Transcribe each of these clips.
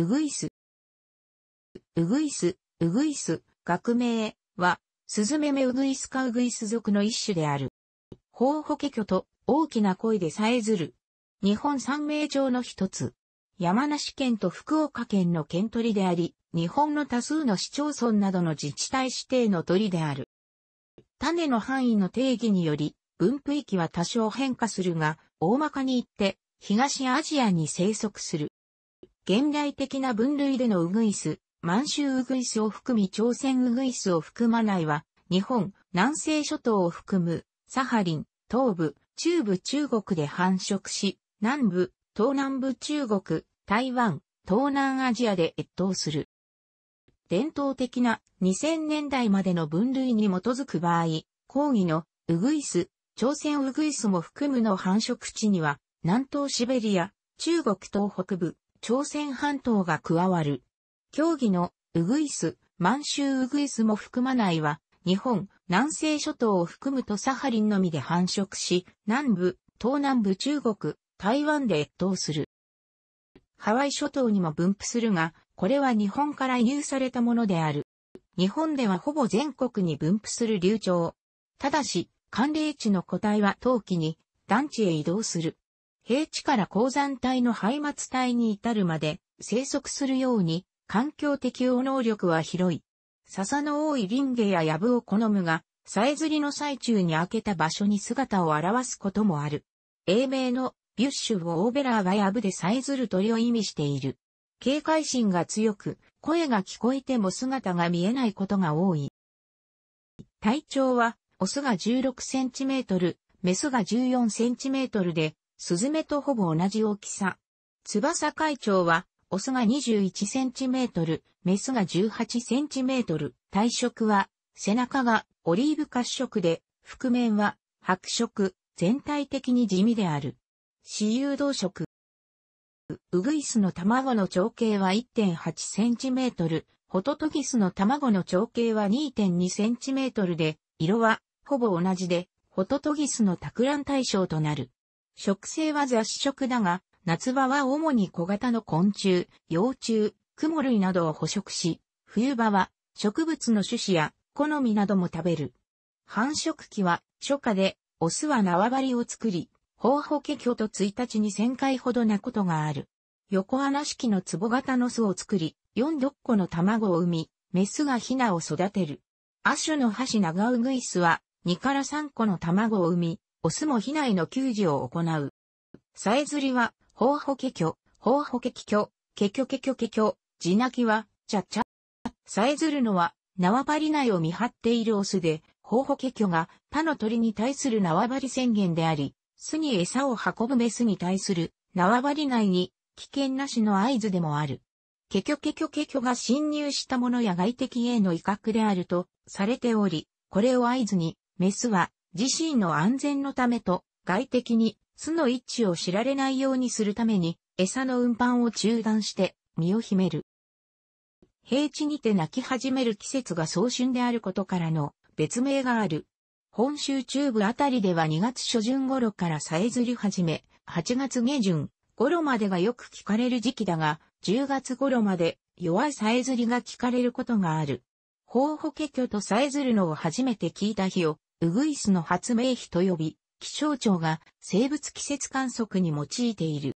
ウグイス。ウグイス、ウグイス、学名は、スズメメウグイスカウグイス属の一種である。ホウホケ巨と大きな声でさえずる。日本三名城の一つ。山梨県と福岡県の県鳥であり、日本の多数の市町村などの自治体指定の鳥である。種の範囲の定義により、分布域は多少変化するが、大まかに言って、東アジアに生息する。現代的な分類でのウグイス、満州ウグイスを含み朝鮮ウグイスを含まないは、日本、南西諸島を含む、サハリン、東部、中部中国で繁殖し、南部、東南部中国、台湾、東南アジアで越冬する。伝統的な2000年代までの分類に基づく場合、抗議のウグイス、朝鮮ウグイスも含むの繁殖地には、南東シベリア、中国東北部、朝鮮半島が加わる。協議のウグイス、満州ウグイスも含まないは、日本、南西諸島を含むとサハリンのみで繁殖し、南部、東南部中国、台湾で越冬する。ハワイ諸島にも分布するが、これは日本から輸入されたものである。日本ではほぼ全国に分布する流暢。ただし、寒冷地の個体は冬季に、団地へ移動する。平地から鉱山帯の廃末帯に至るまで生息するように環境適応能力は広い。笹の多い林下や藪を好むが、さえずりの最中に開けた場所に姿を現すこともある。英名のビュッシュをオーベラーは藪でさえずる鳥を意味している。警戒心が強く、声が聞こえても姿が見えないことが多い。体長は、オスが16センチメートル、メスが14センチメートルで、スズメとほぼ同じ大きさ。翼会長は、オスが21センチメートル、メスが18センチメートル、体色は、背中がオリーブ褐色で、覆面は白色、全体的に地味である。私有動色。ウグイスの卵の長径は1.8センチメートル、ホトトギスの卵の長径は2.2センチメートルで、色はほぼ同じで、ホトトギスの托卵対象となる。食性は雑食だが、夏場は主に小型の昆虫、幼虫、クモ類などを捕食し、冬場は植物の種子や好みなども食べる。繁殖期は初夏で、オスは縄張りを作り、ホウホケキョと1日に1000回ほどなことがある。横穴式の壺型の巣を作り、4ドッコの卵を産み、メスがヒナを育てる。亜種のナ長ウグイスは2から3個の卵を産み、オスも被害の給餌を行う。さえずりは、ほうほけきょ、ほうほけききょ、けきょけきょけきょ、じなきは、ちゃちゃ。さえずるのは、縄張り内を見張っているオスで、ほうほけきょが他の鳥に対する縄張り宣言であり、巣に餌を運ぶメスに対する縄張り内に危険なしの合図でもある。ケキョケキョケキョが侵入したものや外敵への威嚇であるとされており、これを合図に、メスは自身の安全のためと、外敵に巣の位置を知られないようにするために、餌の運搬を中断して、身を秘める。平地にて鳴き始める季節が早春であることからの別名がある。本州中部あたりでは2月初旬頃からさえずり始め、8月下旬頃までがよく聞かれる時期だが、10月頃まで弱いさえずりが聞かれることがある。ホウホケキョとさえずるのを初めて聞いた日をウグイスの発明碑と呼び、気象庁が生物季節観測に用いている。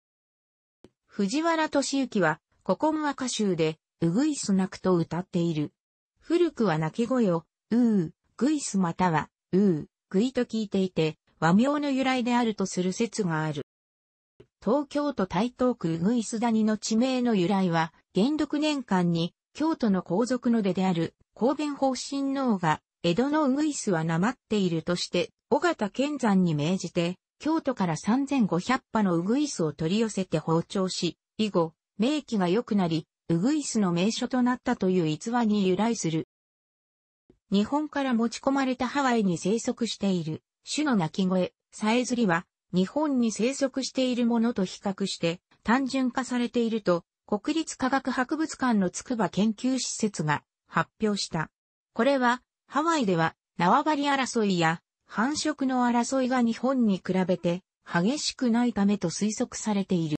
藤原敏之は古今和歌集でウグイス泣くと歌っている。古くは泣き声を、うー、グイスまたは、うー、グイと聞いていて、和名の由来であるとする説がある。東京都台東区ウグイス谷の地名の由来は、元禄年間に京都の皇族の出である、神弁法針脳が江戸のウグイスはなまっているとして、尾形健山に命じて、京都から3500羽のウグイスを取り寄せて包丁し、以後、名器が良くなり、ウグイスの名所となったという逸話に由来する。日本から持ち込まれたハワイに生息している種の鳴き声、さえずりは、日本に生息しているものと比較して、単純化されていると、国立科学博物館の筑波研究施設が発表した。これは、ハワイでは縄張り争いや繁殖の争いが日本に比べて激しくないためと推測されている。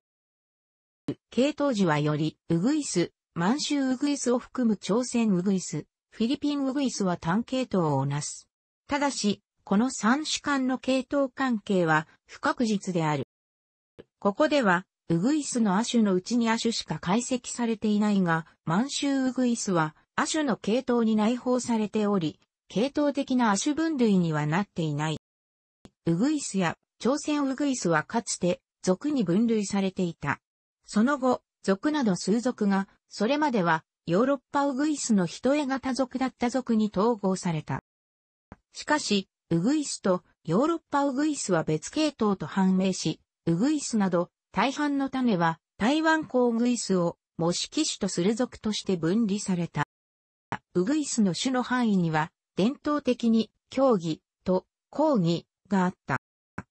系統樹はより、ウグイス、満州ウグイスを含む朝鮮ウグイス、フィリピンウグイスは単系統をなす。ただし、この三種間の系統関係は不確実である。ここでは、ウグイスの亜種のうちに亜種しか解析されていないが、満州ウグイスは亜種の系統に内包されており、系統的な亜種分類にはなっていない。ウグイスや朝鮮ウグイスはかつて属に分類されていた。その後、属など数属が、それまではヨーロッパウグイスの人絵型属だった属に統合された。しかし、ウグイスとヨーロッパウグイスは別系統と判明し、ウグイスなど大半の種は台湾コウグイスを模式種とする属として分離された。ウグイスの種の範囲には、伝統的に、競技と抗議があった。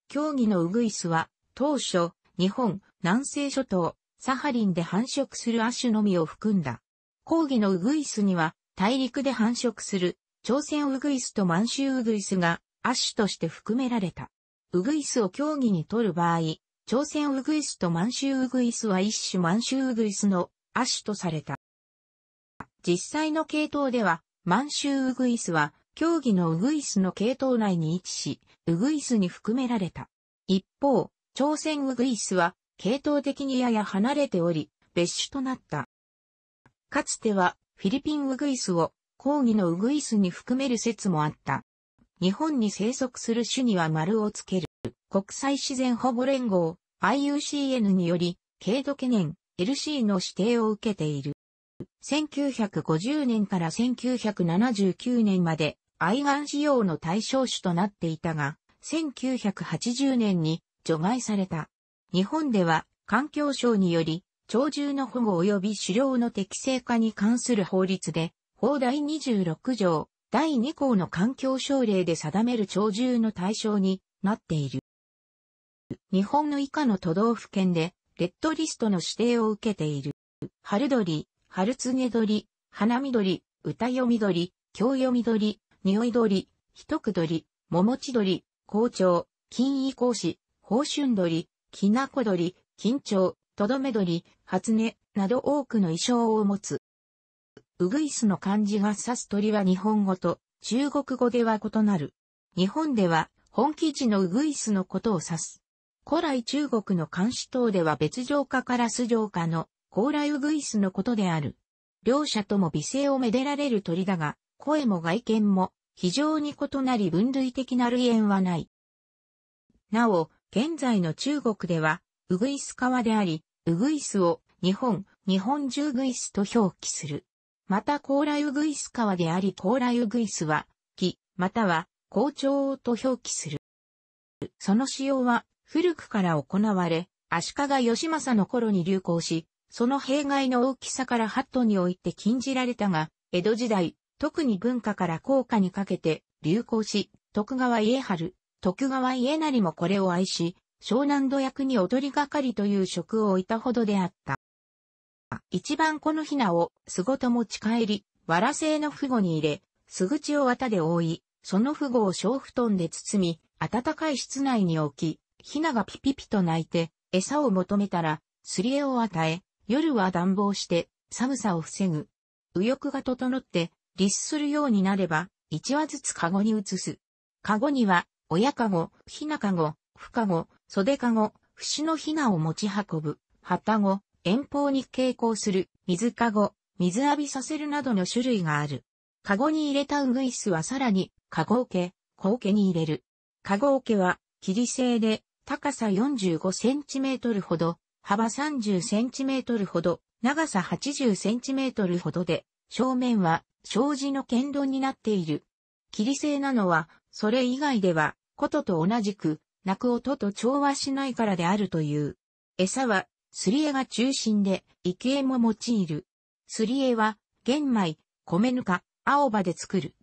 競技のウグイスは、当初、日本、南西諸島、サハリンで繁殖する亜種のみを含んだ。抗議のウグイスには、大陸で繁殖する、朝鮮ウグイスと満州ウグイスが、亜種として含められた。ウグイスを競技にとる場合、朝鮮ウグイスと満州ウグイスは一種満州ウグイスの亜種とされた。実際の系統では、満州ウグイスは、競技のウグイスの系統内に位置し、ウグイスに含められた。一方、朝鮮ウグイスは、系統的にやや離れており、別種となった。かつては、フィリピンウグイスを、抗議のウグイスに含める説もあった。日本に生息する種には丸をつける。国際自然保護連合 IUCN により、軽度懸念 LC の指定を受けている。1950年から1979年まで愛玩使用の対象種となっていたが、1980年に除外された。日本では環境省により、鳥獣の保護及び狩猟の適正化に関する法律で、法第26条第2項の環境省令で定める鳥獣の対象になっている。日本の以下の都道府県で、レッドリストの指定を受けている。ハルドリ、春告鳥、花緑、歌み緑、京み緑、匂い鳥、一く鳥、桃地鳥、校長、金衣講師、宝春鳥、きなこ鳥、金鳥、とどめ鳥、初音、など多くの衣装を持つ。ウグイスの漢字が指す鳥は日本語と中国語では異なる。日本では本記地のウグイスのことを指す。古来中国の漢詩等では別浄化から素浄化の高麗ウグイスのことである。両者とも美声をめでられる鳥だが、声も外見も非常に異なり分類的な類縁はない。なお、現在の中国では、ウグイス川であり、ウグイスを日本、日本中グイスと表記する。また高麗ウグイス川であり高麗ウグイスは、木、または、校長と表記する。その使用は、古くから行われ、足利義政の頃に流行し、その弊害の大きさからハットにおいて禁じられたが、江戸時代、特に文化から効果にかけて流行し、徳川家春、徳川家成もこれを愛し、湘南土役に踊りがかりという職を置いたほどであった。一番このひなを、すごと持ち帰り、わら製の符号に入れ、すぐちを綿で覆い、その符号を小布団で包み、暖かい室内に置き、ひながピピピと鳴いて、餌を求めたら、すり絵を与え、夜は暖房して寒さを防ぐ。右翼が整って立するようになれば、1羽ずつカゴに移す。カゴには、親カゴ、ひなカゴ、ふカゴ、袖カゴ、節のひなを持ち運ぶ、旗ゴ、遠方に傾向する、水カゴ、水浴びさせるなどの種類がある。カゴに入れたウグイスはさらに、カゴ桶、小桶に入れる。カゴ桶は、霧製で、高さ45センチメートルほど、幅30センチメートルほど、長さ80センチメートルほどで、正面は障子の剣道になっている。切り製なのは、それ以外では、琴と同じく、鳴く音と調和しないからであるという。餌は、すり絵が中心で、生きも用いる。すり絵は、玄米、米ぬか、青葉で作る。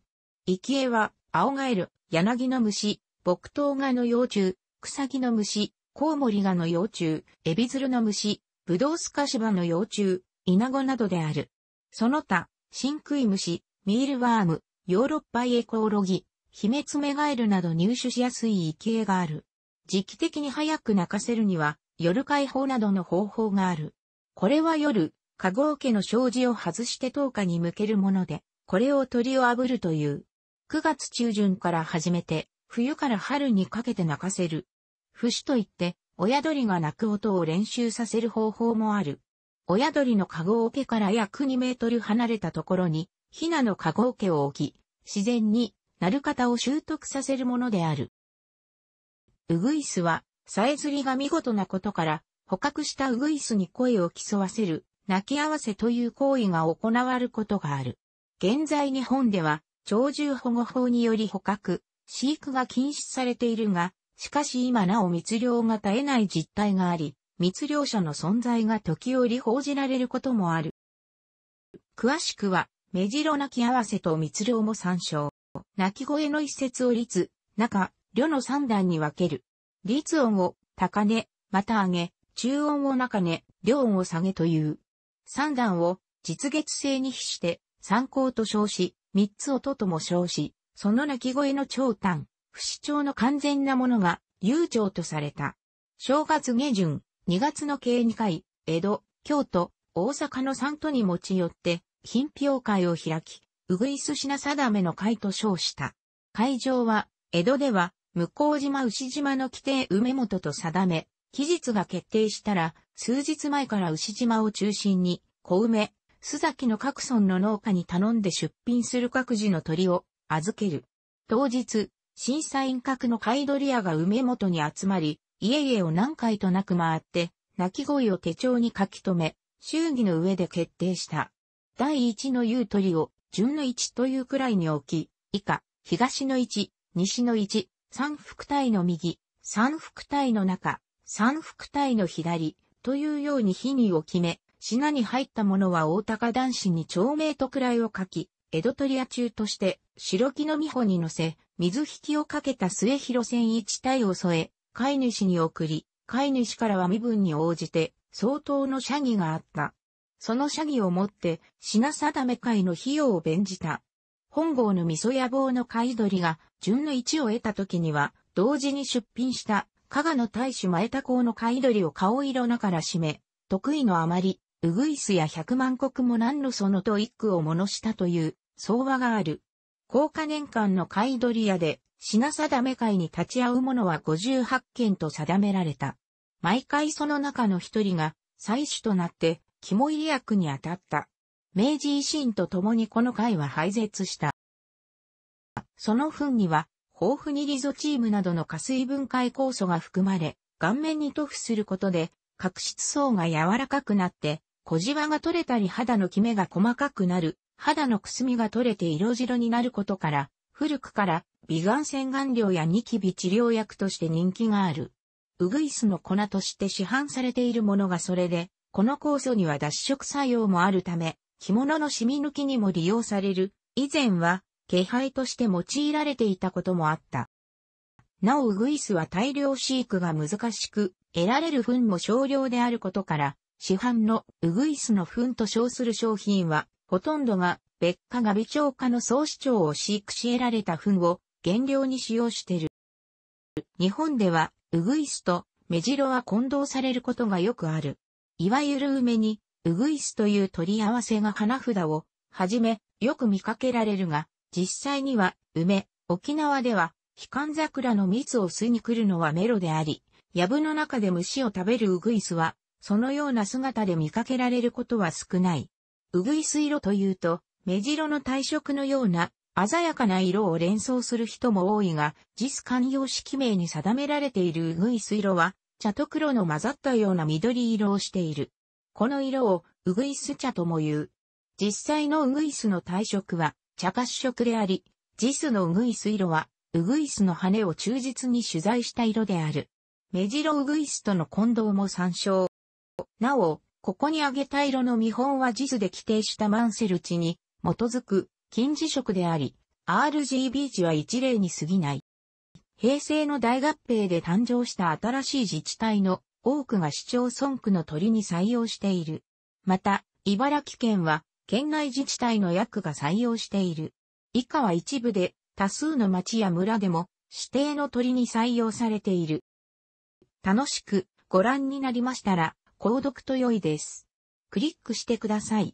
生きは、青ガエル、柳の虫、木刀ガの幼虫、草木の虫、コウモリガの幼虫、エビズルの虫、ブドウスカシバの幼虫、イナゴなどである。その他、シンクイムシ、ミールワーム、ヨーロッパイエコオロギ、ヒメツメガエルなど入手しやすい異形がある。時期的に早く泣かせるには、夜解放などの方法がある。これは夜、ゴ護家の障子を外して10日に向けるもので、これを鳥を炙るという。9月中旬から始めて、冬から春にかけて泣かせる。不死といって、親鳥が鳴く音を練習させる方法もある。親鳥の籠桶から約2メートル離れたところに、ヒナの籠桶を置き、自然に、鳴る方を習得させるものである。ウグイスは、さえずりが見事なことから、捕獲したウグイスに声を競わせる、泣き合わせという行為が行われることがある。現在日本では、鳥獣保護法により捕獲、飼育が禁止されているが、しかし今なお密漁が絶えない実態があり、密漁者の存在が時折報じられることもある。詳しくは、目白泣き合わせと密漁も参照。泣き声の一節を律、中、呂の三段に分ける。律音を高音、また上げ、中音を中音、両音を下げという。三段を実月性に比して、参考と称し、三つ音とも称し、その泣き声の長短、不死鳥の完全なものが、悠鳥とされた。正月下旬、2月の計2回、江戸、京都、大阪の三都に持ち寄って、品評会を開き、うぐいす品定めの会と称した。会場は、江戸では、向島牛島の規定梅本と定め、期日が決定したら、数日前から牛島を中心に、小梅、須崎の各村の農家に頼んで出品する各自の鳥を預ける。当日、審査員格のカイドリアが梅本に集まり、家々を何回となく回って、泣き声を手帳に書き留め、祝儀の上で決定した。第一の言う鳥を、順の一というくらいに置き、以下、東の一、西の一、三副体の右、三副体の中、三副体の左、というように日にを決め、品に入ったものは大高男子に長命と位を書き、江戸鳥屋中として、白木の美穂に乗せ、水引きをかけた末広線一体を添え、飼い主に送り、飼い主からは身分に応じて相当の社儀があった。その社儀をもって品定め会の費用を弁じた。本郷の味噌野望の飼い鳥が順の一を得た時には、同時に出品した加賀の大使前田公の飼い鳥を顔色なから締め、得意のあまり、うぐいすや百万石も何のそのと一句を物したという、相話がある。高価年間の買い取り屋で、品定め会に立ち会う者は58件と定められた。毎回その中の一人が、採取となって、肝入り役に当たった。明治維新と共にこの会は廃絶した。その糞には、豊富にリゾチームなどの下水分解酵素が含まれ、顔面に塗布することで、角質層が柔らかくなって、小じわが取れたり肌のキメが細かくなる肌のくすみが取れて色白になることから、古くから美顔洗顔料やニキビ治療薬として人気がある。ウグイスの粉として市販されているものがそれで、この酵素には脱色作用もあるため、着物の染み抜きにも利用される。以前は、気配として用いられていたこともあった。なおウグイスは大量飼育が難しく、得られる糞も少量であることから、市販のウグイスの糞と称する商品はほとんどが別科が微調科の総市長を飼育し得られた糞を原料に使用している。日本では、ウグイスとメジロは混同されることがよくある。いわゆる梅に、ウグイスという取り合わせが花札を、はじめ、よく見かけられるが、実際には、梅、沖縄では、ヒカン桜の蜜を吸いに来るのはメロであり、藪の中で虫を食べるウグイスは、そのような姿で見かけられることは少ない。うぐいす色というと、目白の体色のような鮮やかな色を連想する人も多いが、ジス寛容式名に定められているうぐいす色は、茶と黒の混ざったような緑色をしている。この色をうぐいす茶とも言う。実際のうぐいすの体色は茶褐色であり、ジスのうぐいす色はうぐいすの羽を忠実に取材した色である。目白うぐいすとの混同も参照。なお、ここに挙げた色の見本は地図で規定したマンセル値に基づく近似色であり、RGB 値は一例に過ぎない。平成の大合併で誕生した新しい自治体の多くが市町村区の鳥に採用している。また、茨城県は県内自治体の役が採用している。以下は一部で多数の町や村でも指定の鳥に採用されている。楽しくご覧になりましたら、購読と良いです。クリックしてください。